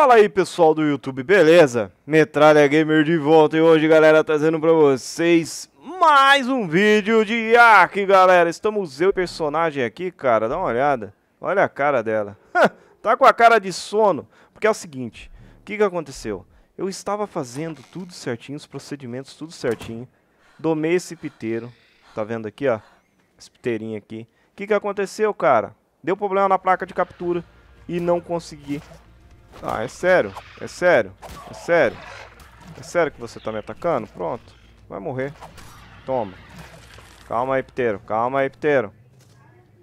Fala aí pessoal do YouTube, beleza? Metralha Gamer de volta e hoje galera trazendo pra vocês mais um vídeo de Ark galera Estamos eu personagem aqui cara, dá uma olhada, olha a cara dela Tá com a cara de sono, porque é o seguinte, o que que aconteceu? Eu estava fazendo tudo certinho, os procedimentos tudo certinho Domei esse piteiro, tá vendo aqui ó, esse piteirinho aqui O que que aconteceu cara? Deu problema na placa de captura e não consegui ah, é sério? É sério? É sério? É sério que você tá me atacando? Pronto. Vai morrer. Toma. Calma aí, Pteiro. Calma aí, Pteiro.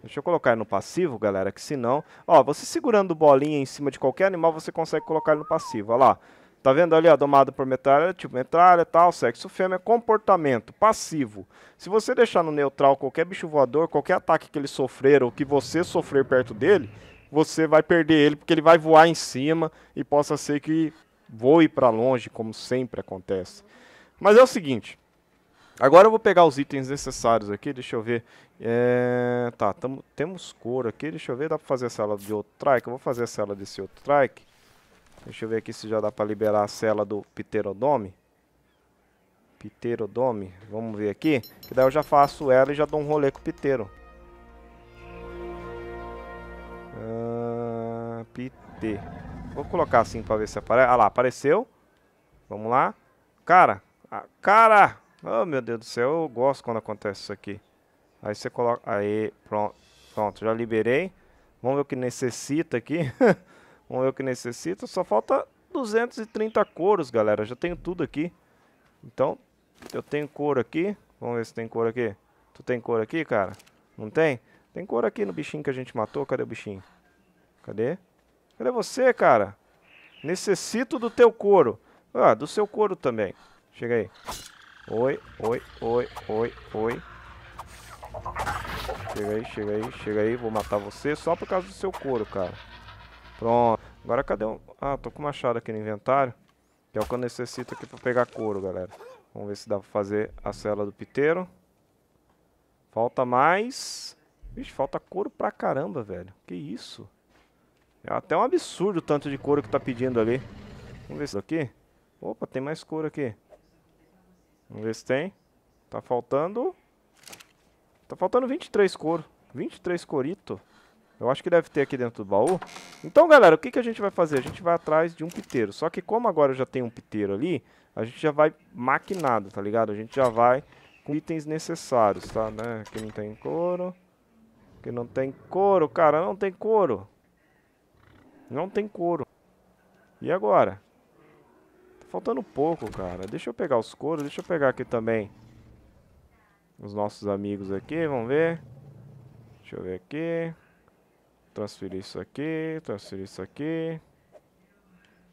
Deixa eu colocar ele no passivo, galera, que senão... Ó, você segurando bolinha em cima de qualquer animal, você consegue colocar ele no passivo, ó lá. Tá vendo ali, ó, domado por metralha, tipo metralha, tal, sexo fêmea, comportamento, passivo. Se você deixar no neutral qualquer bicho voador, qualquer ataque que ele sofrer ou que você sofrer perto dele, você vai perder ele porque ele vai voar em cima e possa ser que voe para longe, como sempre acontece. Mas é o seguinte. Agora eu vou pegar os itens necessários aqui, deixa eu ver. É, tá, tamo, temos couro aqui, deixa eu ver, dá pra fazer a cela de outro trike? Eu vou fazer a cela desse outro trike. Deixa eu ver aqui se já dá pra liberar a cela do Pterodome. Pterodome, vamos ver aqui. Que daí eu já faço ela e já dou um rolê com o Pteiro. Uh, ah, PT. Vou colocar assim pra ver se aparece. Ah lá, apareceu. Vamos lá. Cara, ah, cara! Oh, meu Deus do céu, eu gosto quando acontece isso aqui. Aí você coloca... Aí, pronto. Pronto, já liberei. Vamos ver o que necessita aqui. Vamos ver o que necessita. Só falta 230 coros, galera. Já tenho tudo aqui. Então, eu tenho couro aqui. Vamos ver se tem couro aqui. Tu tem couro aqui, cara? Não tem? Tem couro aqui no bichinho que a gente matou. Cadê o bichinho? Cadê? Cadê você, cara? Necessito do teu couro. Ah, do seu couro também. Chega aí. Oi, oi, oi, oi, oi. Chega aí, chega aí, chega aí. Vou matar você só por causa do seu couro, cara. Pronto. Agora cadê o... Ah, tô com o machado aqui no inventário. Que é o que eu necessito aqui pra pegar couro, galera. Vamos ver se dá pra fazer a cela do piteiro. Falta mais... Vixe, falta couro pra caramba, velho. Que isso? É até um absurdo o tanto de couro que tá pedindo ali. Vamos ver isso aqui Opa, tem mais couro aqui. Vamos ver se tem. Tá faltando... Tá faltando 23 couro. 23 corito. Eu acho que deve ter aqui dentro do baú. Então, galera, o que, que a gente vai fazer? A gente vai atrás de um piteiro. Só que como agora já tem um piteiro ali, a gente já vai maquinado, tá ligado? A gente já vai com itens necessários, tá? Né? Aqui não tem couro. Que não tem couro, cara, não tem couro. Não tem couro. E agora? Tá faltando pouco, cara. Deixa eu pegar os couros, deixa eu pegar aqui também. Os nossos amigos aqui, vamos ver. Deixa eu ver aqui. Transferir isso aqui, transferir isso aqui.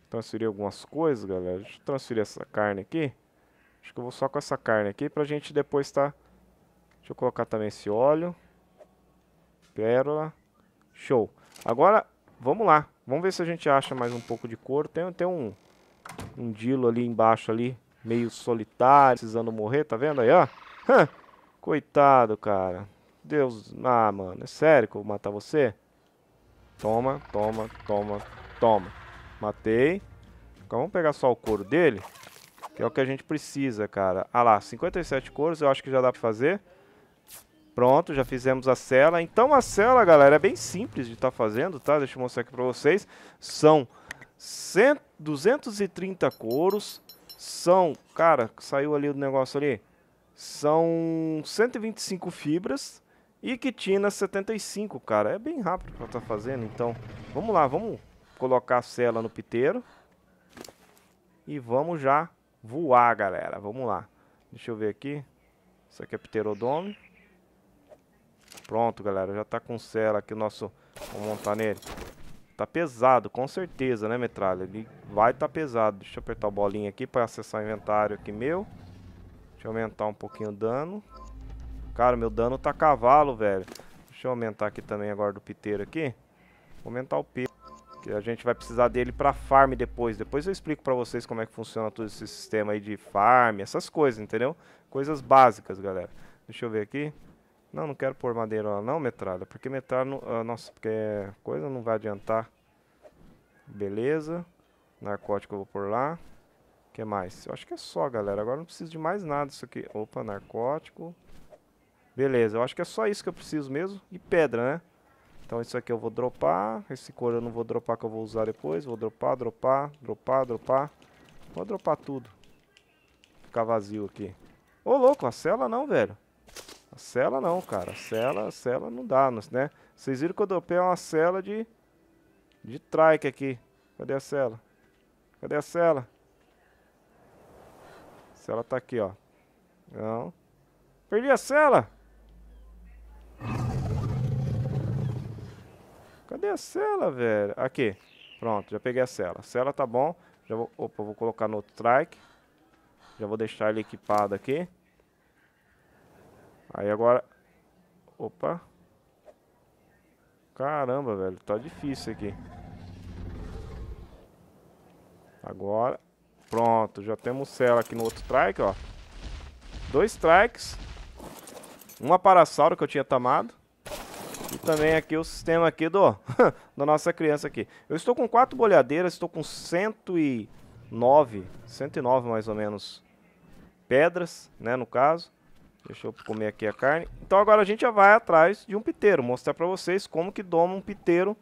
Transferir algumas coisas, galera. Deixa eu transferir essa carne aqui. Acho que eu vou só com essa carne aqui pra gente depois tá... Deixa eu colocar também esse óleo. Pérola. Show. Agora, vamos lá. Vamos ver se a gente acha mais um pouco de couro. Tem, tem um, um dilo ali embaixo, ali, meio solitário, precisando morrer. Tá vendo aí, ó? Hã. Coitado, cara. Deus... Ah, mano, é sério que eu vou matar você? Toma, toma, toma, toma. Matei. Agora então, vamos pegar só o couro dele, que é o que a gente precisa, cara. Ah lá, 57 couros, eu acho que já dá pra fazer. Pronto, já fizemos a cela. Então a cela, galera, é bem simples de estar tá fazendo, tá? Deixa eu mostrar aqui para vocês. São 100, 230 couros. São, cara, saiu ali o negócio ali. São 125 fibras e quitina 75, cara. É bem rápido para estar tá fazendo, então vamos lá, vamos colocar a cela no piteiro. E vamos já voar, galera. Vamos lá. Deixa eu ver aqui. Isso aqui é pterodome. Pronto, galera, já tá com cela aqui o nosso... Vamos montar nele. Tá pesado, com certeza, né, metralha? Ele vai tá pesado. Deixa eu apertar o bolinho aqui pra acessar o inventário aqui meu. Deixa eu aumentar um pouquinho o dano. Cara, meu dano tá cavalo, velho. Deixa eu aumentar aqui também agora do piteiro aqui. Vou aumentar o p. Que a gente vai precisar dele pra farm depois. Depois eu explico pra vocês como é que funciona todo esse sistema aí de farm, essas coisas, entendeu? Coisas básicas, galera. Deixa eu ver aqui. Não, não quero pôr madeira lá não, metralha. Porque metralha, não, ah, nossa, porque coisa não vai adiantar. Beleza. Narcótico eu vou por lá. O que mais? Eu acho que é só, galera. Agora não preciso de mais nada isso aqui. Opa, narcótico. Beleza, eu acho que é só isso que eu preciso mesmo. E pedra, né? Então isso aqui eu vou dropar. Esse couro eu não vou dropar que eu vou usar depois. Vou dropar, dropar, dropar, dropar. Vou dropar tudo. Ficar vazio aqui. Ô, louco, a cela não, velho. A cela não, cara. A cela, a cela não dá, né? Vocês viram que eu dopei uma cela de... De trike aqui. Cadê a cela? Cadê a cela? A cela tá aqui, ó. Não. Perdi a cela! Cadê a cela, velho? Aqui. Pronto, já peguei a cela. A cela tá bom. Já vou, opa, vou colocar no outro trike. Já vou deixar ele equipado aqui. Aí agora... Opa. Caramba, velho. Tá difícil aqui. Agora. Pronto. Já temos Cela aqui no outro strike, ó. Dois strikes. Uma Parasauro que eu tinha tamado. E também aqui o sistema aqui do... da nossa criança aqui. Eu estou com quatro bolhadeiras. Estou com 109. 109 mais ou menos. Pedras, né, no caso. Deixa eu comer aqui a carne. Então agora a gente já vai atrás de um piteiro. Mostrar pra vocês como que doma um piteiro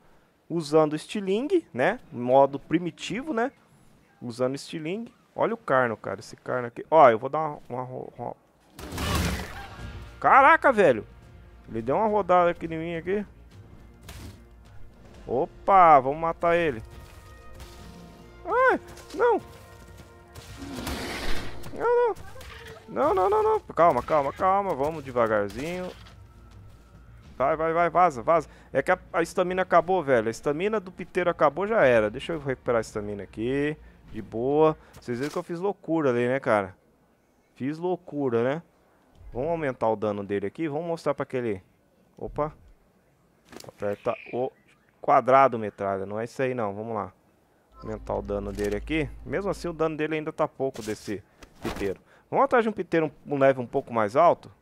usando estilingue, né? Modo primitivo, né? Usando estilingue. Olha o carno, cara. Esse carno aqui. Ó, eu vou dar uma... uma, Caraca, velho. Ele deu uma rodada aqui em mim aqui. Opa, vamos matar ele. Ai, não. Não, não. Não, não, não, não. Calma, calma, calma. Vamos devagarzinho. Vai, vai, vai, vaza, vaza. É que a estamina acabou, velho. A estamina do piteiro acabou, já era. Deixa eu recuperar a estamina aqui. De boa. Vocês viram que eu fiz loucura ali, né, cara? Fiz loucura, né? Vamos aumentar o dano dele aqui. Vamos mostrar pra aquele... Opa. Aperta o quadrado, metralha. Não é isso aí, não. Vamos lá. Aumentar o dano dele aqui. Mesmo assim, o dano dele ainda tá pouco desse piteiro. Vamos atrás de um piteiro um, um level um pouco mais alto?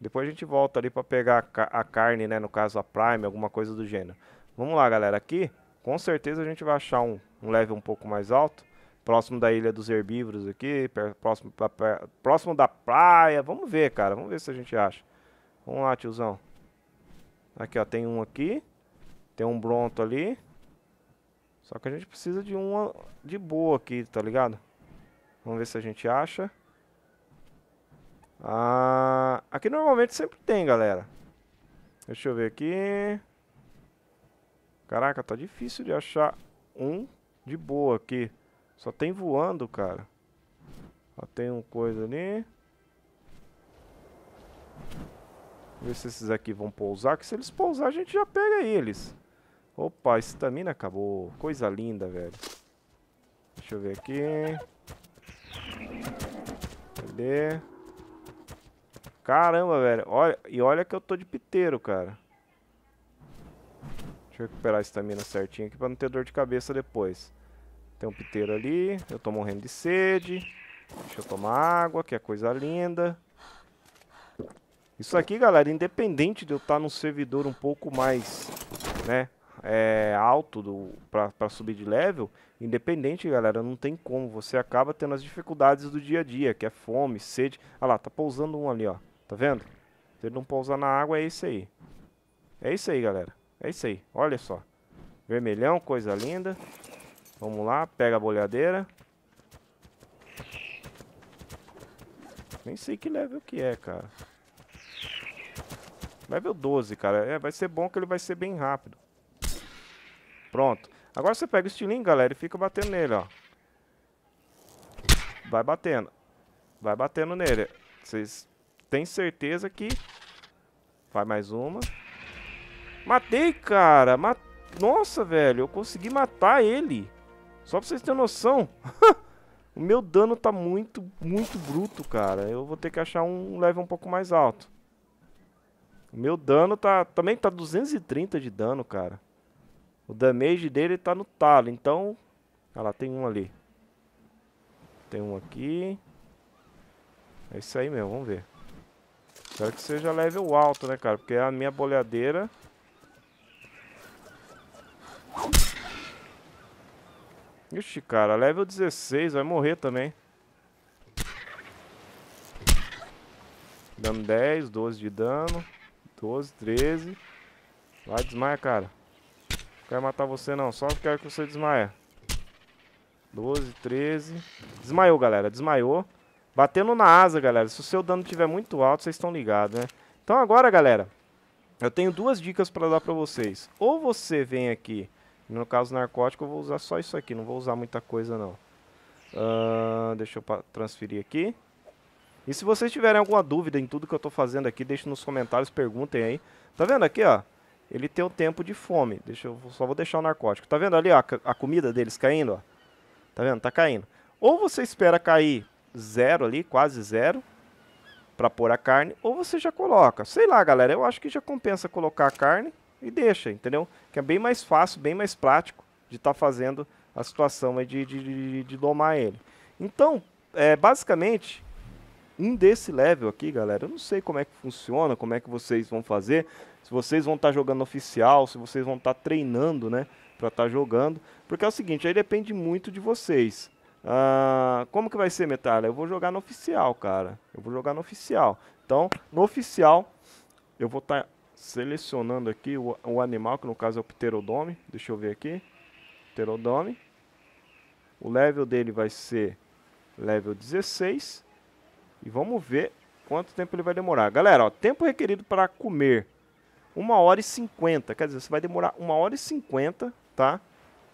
Depois a gente volta ali para pegar a, a, carne, né? No caso a Prime, alguma coisa do gênero. Vamos lá, galera. Aqui, com certeza a gente vai achar um, um level um pouco mais alto. Próximo da Ilha dos Herbívoros aqui, próximo, pra, pra, próximo da praia. Vamos ver, cara. Vamos ver se a gente acha. Vamos lá, tiozão. Aqui, ó. Tem um aqui. Tem um Bronto ali. Só que a gente precisa de uma de boa aqui, tá ligado? Vamos ver se a gente acha. Ah, aqui normalmente sempre tem, galera. Deixa eu ver aqui. Caraca, tá difícil de achar um de boa aqui. Só tem voando, cara. só tem um coisa ali. Ver se esses aqui vão pousar. Que se eles pousar, a gente já pega eles. Opa, a estamina acabou. Coisa linda, velho. Deixa eu ver aqui. Cadê? Caramba, velho. Olha, e olha que eu tô de piteiro, cara. Deixa eu recuperar a estamina certinho aqui pra não ter dor de cabeça depois. Tem um piteiro ali. Eu tô morrendo de sede. Deixa eu tomar água, que é coisa linda. Isso aqui, galera, independente de eu estar tá num servidor um pouco mais, né, é, alto do, pra, pra subir de level, independente, galera, não tem como. Você acaba tendo as dificuldades do dia a dia, que é fome, sede. Olha lá, tá pousando um ali, ó. Tá vendo? Se ele não pousar na água, é isso aí. É isso aí, galera. É isso aí. Olha só. Vermelhão, coisa linda. Vamos lá, pega a bolhadeira. Nem sei que level que é, cara. Level 12, cara. É, vai ser bom que ele vai ser bem rápido. Pronto. Agora você pega o estilingue, galera, e fica batendo nele, ó. Vai batendo. Vai batendo nele. Vocês tenho certeza que... Vai mais uma. Matei, cara! Ma... Nossa, velho, eu consegui matar ele. Só pra vocês terem noção. o meu dano tá muito, muito bruto, cara. Eu vou ter que achar um level um pouco mais alto. O meu dano tá... Também tá 230 de dano, cara. O damage dele tá no talo, então... Olha ah lá, tem um ali. Tem um aqui. É isso aí mesmo, vamos ver. Espero que seja level alto, né, cara? Porque a minha boleadeira... Ixi, cara, level 16, vai morrer também. Dano 10, 12 de dano. 12, 13. Vai, desmaia, cara. Não quero matar você, não. Só quero que você desmaia. 12, 13. Desmaiou, galera. Desmaiou. Batendo na asa, galera. Se o seu dano estiver muito alto, vocês estão ligados, né? Então agora, galera, eu tenho duas dicas para dar para vocês. Ou você vem aqui, no caso narcótico, eu vou usar só isso aqui, não vou usar muita coisa não. Uh, deixa eu transferir aqui. E se vocês tiverem alguma dúvida em tudo que eu estou fazendo aqui, deixe nos comentários, perguntem aí. Tá vendo aqui, ó? Ele tem o tempo de fome. Deixa eu só vou deixar o narcótico. Tá vendo ali, ó, a comida deles caindo, ó? Tá vendo? Tá caindo. Ou você espera cair zero ali, quase zero, para pôr a carne, ou você já coloca. Sei lá, galera, eu acho que já compensa colocar a carne e deixa, entendeu? Que é bem mais fácil, bem mais prático de estar tá fazendo a situação é de, de, de, de, domar ele. Então, é, basicamente, um desse level aqui, galera, eu não sei como é que funciona, como é que vocês vão fazer, se vocês vão estar tá jogando oficial, se vocês vão estar tá treinando, né, para estar tá jogando, porque é o seguinte, aí depende muito de vocês. Ah, como que vai ser, Metalha? Eu vou jogar no oficial, cara. Eu vou jogar no oficial. Então, no oficial, eu vou estar tá selecionando aqui o, o, animal, que no caso é o Pterodome. Deixa eu ver aqui. Pterodome. O level dele vai ser level 16. E vamos ver quanto tempo ele vai demorar. Galera, ó, tempo requerido para comer. 1 hora e 50. Quer dizer, você vai demorar 1 hora e 50, tá?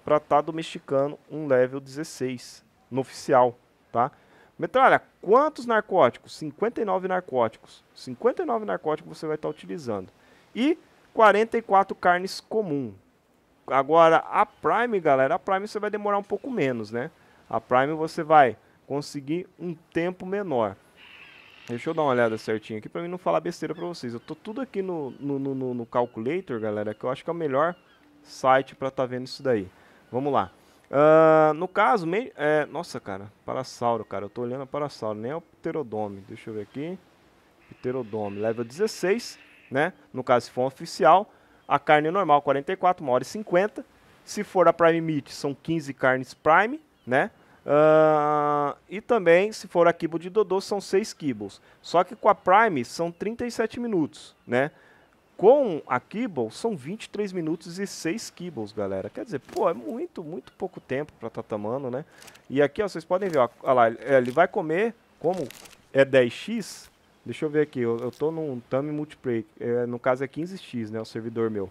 Pra estar tá domesticando um level 16 no oficial, tá? Metralha, quantos narcóticos? 59 narcóticos. 59 narcóticos você vai estar tá utilizando. E 44 carnes comum. Agora, a Prime, galera, a Prime você vai demorar um pouco menos, né? A Prime você vai conseguir um tempo menor. Deixa eu dar uma olhada certinho aqui para mim não falar besteira para vocês. Eu tô tudo aqui no, no, no, no, calculator, galera, que eu acho que é o melhor site para estar tá vendo isso daí. Vamos lá. Uh, no caso, me, é, nossa, cara, Parasauro, cara, eu tô olhando a Parasauro, nem é o Pterodome. Deixa eu ver aqui. Pterodome, level 16, né? No caso, se for um oficial, a carne normal 44, 1 hora e 50. Se for a Prime Meat, são 15 carnes Prime, né? Uh, e também, se for a Kibo de Dodô, são 6 Kibos. Só que com a Prime, são 37 minutos, né? com a Kibble, são 23 minutos e 6 Kibbles, galera. Quer dizer, pô, é muito, muito pouco tempo para tamando tá né? E aqui, ó, vocês podem ver, ó, ó lá, é, ele vai comer, como é 10x, deixa eu ver aqui, eu, eu tô num Tami Multiplay, é, no caso é 15x, né, o servidor meu.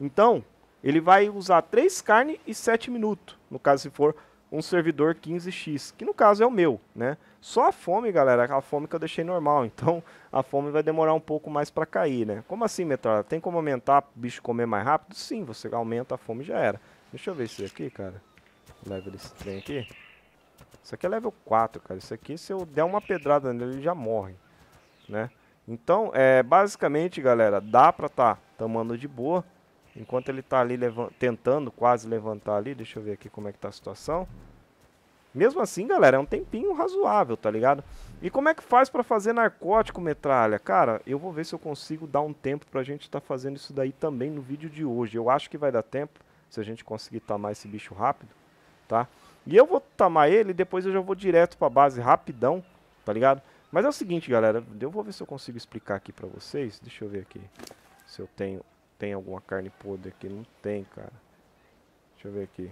Então, ele vai usar 3 carnes e 7 minutos, no caso se for um servidor 15x, que no caso é o meu, né? Só a fome, galera, a fome que eu deixei normal. Então, a fome vai demorar um pouco mais para cair, né? Como assim, metralha? Tem como aumentar o bicho comer mais rápido? Sim, você aumenta a fome já era. Deixa eu ver isso aqui, cara. Level desse trem aqui. Isso aqui é level 4, cara. Isso aqui, se eu der uma pedrada nele, ele já morre, né? Então, é, basicamente, galera, dá pra tá tomando de boa. Enquanto ele tá ali tentando quase levantar ali, deixa eu ver aqui como é que tá a situação. Mesmo assim, galera, é um tempinho razoável, tá ligado? E como é que faz para fazer narcótico metralha? Cara, eu vou ver se eu consigo dar um tempo pra gente estar tá fazendo isso daí também no vídeo de hoje. Eu acho que vai dar tempo, se a gente conseguir tamar esse bicho rápido, tá? E eu vou tamar ele e depois eu já vou direto pra base rapidão, tá ligado? Mas é o seguinte, galera, eu vou ver se eu consigo explicar aqui pra vocês. Deixa eu ver aqui se eu tenho, tem alguma carne podre aqui. Não tem, cara. Deixa eu ver aqui.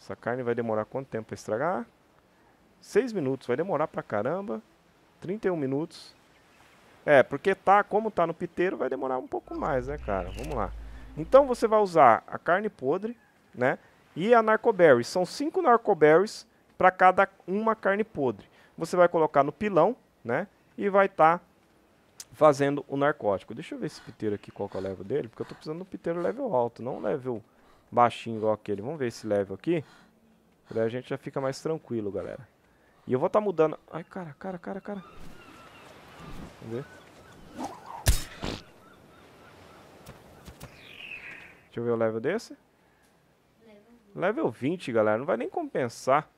Essa carne vai demorar quanto tempo para estragar? 6 minutos, vai demorar pra caramba. 31 minutos. É, porque tá, como tá no piteiro, vai demorar um pouco mais, né, cara? Vamos lá. Então você vai usar a carne podre, né? E a narcoberry. São 5 narcoberries para cada uma carne podre. Você vai colocar no pilão, né? E vai estar tá fazendo o narcótico. Deixa eu ver esse piteiro aqui, qual que é o level dele, porque eu tô precisando de um piteiro level alto, não level baixinho igual aquele. Vamos ver esse level aqui. Daí a gente já fica mais tranquilo, galera. E eu vou estar tá mudando... Ai, cara, cara, cara, cara. Vamos ver. Deixa eu ver o level desse. Level 20, galera. Não vai nem compensar,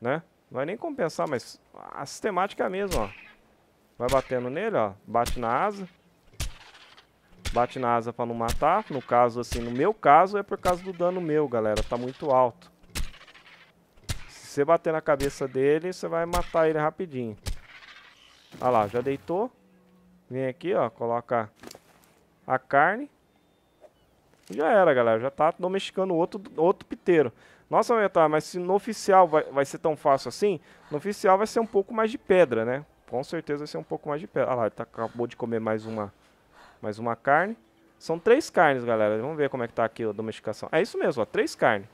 né? Não vai nem compensar, mas a sistemática é a mesma, ó. Vai batendo nele, ó. Bate na asa. Bate na asa pra não matar. No caso, assim, no meu caso, é por causa do dano meu, galera. Tá muito alto. Se você bater na cabeça dele, você vai matar ele rapidinho. Olha lá, já deitou. Vem aqui, ó, coloca a carne. Já era, galera. Já tá domesticando outro, outro piteiro. Nossa, mas se no oficial vai, vai ser tão fácil assim, no oficial vai ser um pouco mais de pedra, né? Com certeza vai ser um pouco mais de pedra. Olha lá, ele tá, acabou de comer mais uma mais uma carne. São três carnes, galera. Vamos ver como é que tá aqui a domesticação. É isso mesmo, ó. Três carnes.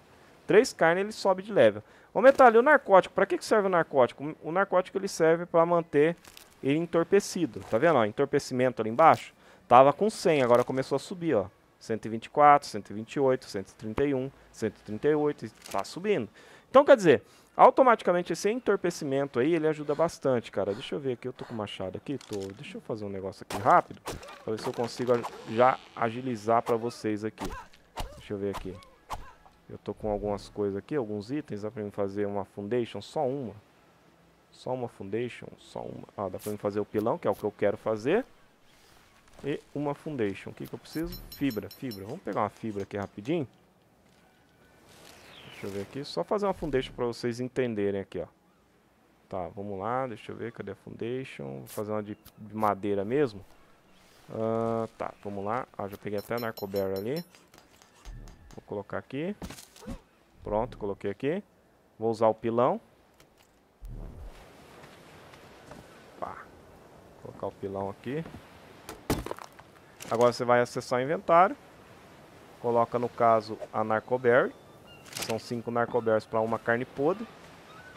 Três carnes ele sobe de level. O Metalho, o narcótico, para que, que serve o narcótico? O narcótico ele serve para manter ele entorpecido. Tá vendo, ó? Entorpecimento ali embaixo. Tava com 100, agora começou a subir, ó. 124, 128, 131, 138, está subindo. Então, quer dizer, Automaticamente esse entorpecimento aí, ele ajuda bastante, cara. Deixa eu ver aqui, eu tô com machado aqui, tô. Deixa eu fazer um negócio aqui rápido, pra ver se eu consigo já agilizar pra vocês aqui. Deixa eu ver aqui. Eu tô com algumas coisas aqui, alguns itens, dá pra mim fazer uma foundation, só uma. Só uma foundation, só uma. Ah, dá pra mim fazer o pilão, que é o que eu quero fazer. E uma foundation. O que que eu preciso? Fibra, fibra. Vamos pegar uma fibra aqui rapidinho. Deixa eu ver aqui, só fazer uma foundation para vocês entenderem aqui, ó. Tá, vamos lá, deixa eu ver, cadê a foundation? Vou fazer uma de, de madeira mesmo. Uh, tá, vamos lá. Ah, já peguei até a narcoberry ali. Vou colocar aqui. Pronto, coloquei aqui. Vou usar o pilão. Pá. Colocar o pilão aqui. Agora você vai acessar o inventário. Coloca, no caso, a narcoberry. São cinco narcobertos para uma carne podre.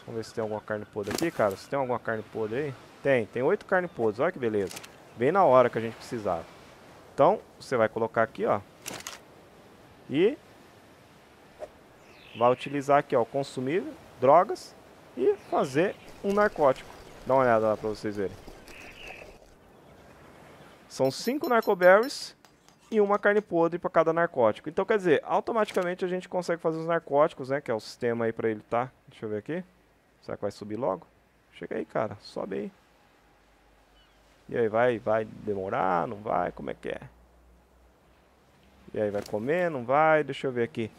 Vamos ver se tem alguma carne podre aqui, cara. Se tem alguma carne podre aí. Tem, tem oito carne podres. Olha que beleza. Bem na hora que a gente precisava. Então, você vai colocar aqui, ó. E vai utilizar aqui, ó, consumível, drogas e fazer um narcótico. Dá uma olhada lá pra vocês verem. São cinco narcoberries e uma carne podre para cada narcótico. Então, quer dizer, automaticamente a gente consegue fazer os narcóticos, né? Que é o sistema aí para ele tá. Deixa eu ver aqui. Será que vai subir logo? Chega aí, cara. Sobe aí. E aí, vai, vai demorar? Não vai? Como é que é? E aí, vai comer? Não vai? Deixa eu ver aqui.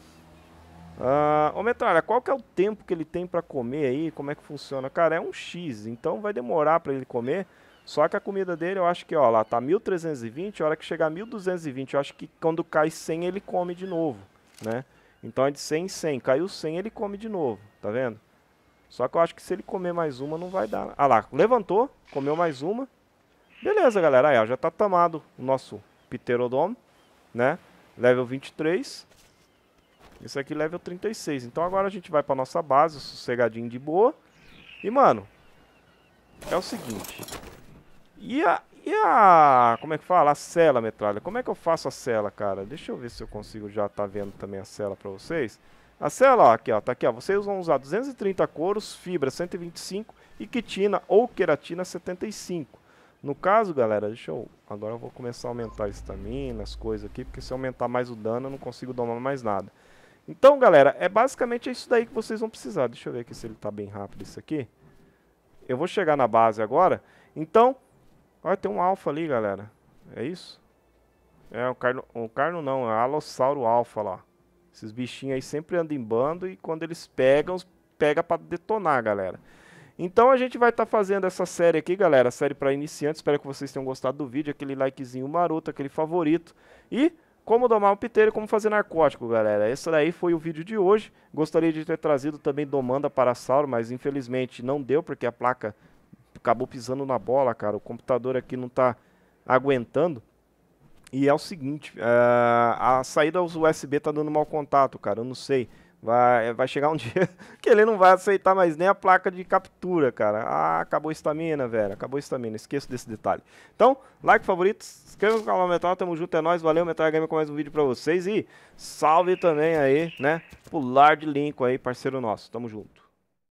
Ah, ô, Metralha, qual que é o tempo que ele tem para comer aí? Como é que funciona? Cara, é um X. Então, vai demorar para ele comer... Só que a comida dele, eu acho que, ó, lá tá 1320, a hora que chegar 1220, eu acho que quando cai 100 ele come de novo, né? Então é de 100 em 100, caiu 100 ele come de novo, tá vendo? Só que eu acho que se ele comer mais uma não vai dar. Ah lá, levantou, comeu mais uma. Beleza, galera, aí ó, já tá tomado o nosso Pterodomo, né? Level 23. Esse aqui level 36. Então agora a gente vai pra nossa base, sossegadinho de boa. E, mano, é o seguinte. E a, e a. Como é que fala? A cela, metralha. Como é que eu faço a cela, cara? Deixa eu ver se eu consigo já tá vendo também a cela pra vocês. A cela, ó, aqui, ó, tá aqui, ó. Vocês vão usar 230 coros, fibra 125 e quitina ou queratina 75. No caso, galera, deixa eu. Agora eu vou começar a aumentar a estamina, as coisas aqui, porque se aumentar mais o dano, eu não consigo domar mais nada. Então, galera, é basicamente isso daí que vocês vão precisar. Deixa eu ver aqui se ele tá bem rápido isso aqui. Eu vou chegar na base agora. Então, Olha, tem um alfa ali, galera. É isso? É, o carno, o carno não, é alossauro alfa lá. Esses bichinhos aí sempre andam em bando e quando eles pegam, pega para detonar, galera. Então a gente vai estar tá fazendo essa série aqui, galera, série para iniciantes. Espero que vocês tenham gostado do vídeo, aquele likezinho maroto, aquele favorito. E como domar o piteiro, como fazer narcótico, galera. Esse daí foi o vídeo de hoje. Gostaria de ter trazido também domanda para Sauro, mas infelizmente não deu, porque a placa acabou pisando na bola, cara. O computador aqui não está aguentando. E é o seguinte, é, a saída USB tá dando mau contato, cara. Eu não sei. Vai, vai chegar um dia que ele não vai aceitar mais nem a placa de captura, cara. Ah, acabou a estamina, velho. Acabou a estamina. Esqueço desse detalhe. Então, like, favoritos, inscreva no canal Metal. Tamo junto, é nóis. Valeu, Metal Game com mais um vídeo pra vocês. E salve também aí, né? Pular de Lincoln aí, parceiro nosso. Tamo junto.